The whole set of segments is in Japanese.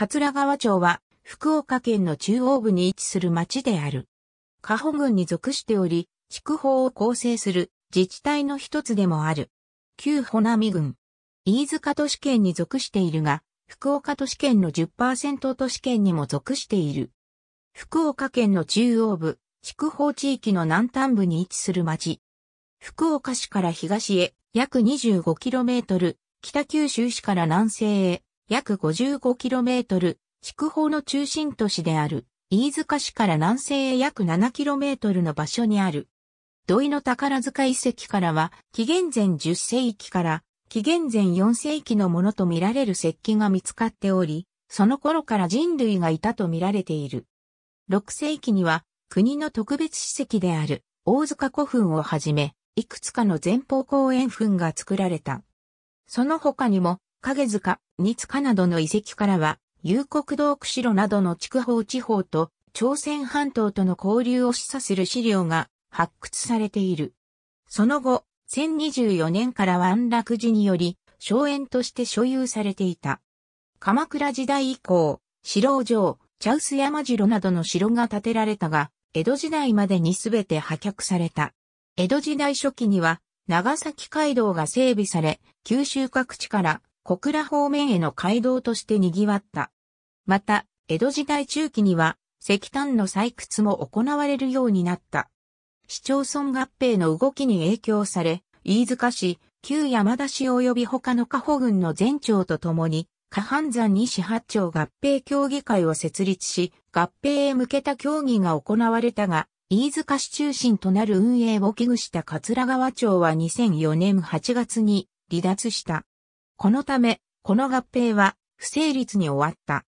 桂川町は福岡県の中央部に位置する町である。加保郡に属しており、地区法を構成する自治体の一つでもある。旧穂波郡。飯塚都市圏に属しているが、福岡都市圏の10%都市圏にも属している。福岡県の中央部、筑豊地域の南端部に位置する町。福岡市から東へ約 25km、北九州市から南西へ約 55km、筑豊の中心都市である、飯塚市から南西へ約 7km の場所にある。土井の宝塚遺跡からは、紀元前10世紀から紀元前4世紀のものとみられる石器が見つかっており、その頃から人類がいたとみられている。6世紀には、国の特別史跡である大塚古墳をはじめ、いくつかの前方後円墳が作られた。その他にも、影塚、ニツカなどの遺跡からは、幽国道釧路などの筑豊地方と朝鮮半島との交流を示唆する資料が発掘されている。その後、1024年からは安楽寺により、荘園として所有されていた。鎌倉時代以降、城城、茶臼山城などの城が建てられたが、江戸時代までにすべて破却された。江戸時代初期には、長崎街道が整備され、九州各地から小倉方面への街道として賑わった。また、江戸時代中期には石炭の採掘も行われるようになった。市町村合併の動きに影響され、飯塚市、旧山田市及び他の加保郡の全町とともに、下半山に市八町合併協議会を設立し、合併へ向けた協議が行われたが、飯塚市中心となる運営を危惧した桂川町は2004年8月に離脱した。このため、この合併は不成立に終わった。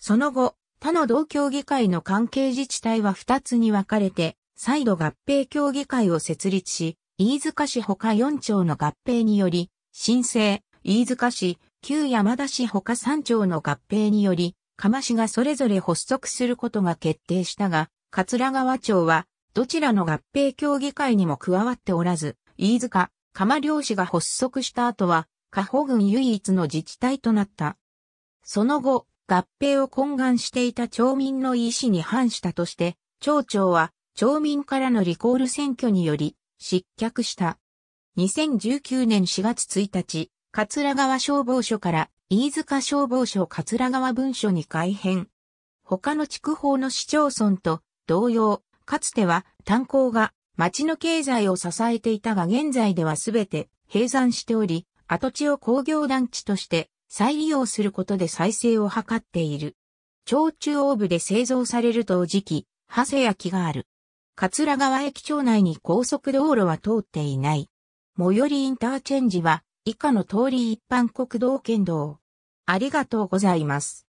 その後、他の同協議会の関係自治体は2つに分かれて、再度合併協議会を設立し、飯塚市他4町の合併により、新生、飯塚市、旧山田市他3町の合併により、釜市がそれぞれ発足することが決定したが、桂川町は、どちらの合併協議会にも加わっておらず、飯塚、釜漁市が発足した後は、加保郡唯一の自治体となった。その後、合併を懇願していた町民の意思に反したとして、町長は町民からのリコール選挙により失脚した。2019年4月1日、桂川消防署から飯塚消防署桂川文書に改編。他の地区法の市町村と同様、かつては炭鉱が町の経済を支えていたが現在ではすべて閉山しており、跡地を工業団地として再利用することで再生を図っている。超中央部で製造される同時期、長谷焼がある。桂川駅町内に高速道路は通っていない。最寄りインターチェンジは以下の通り一般国道県道。ありがとうございます。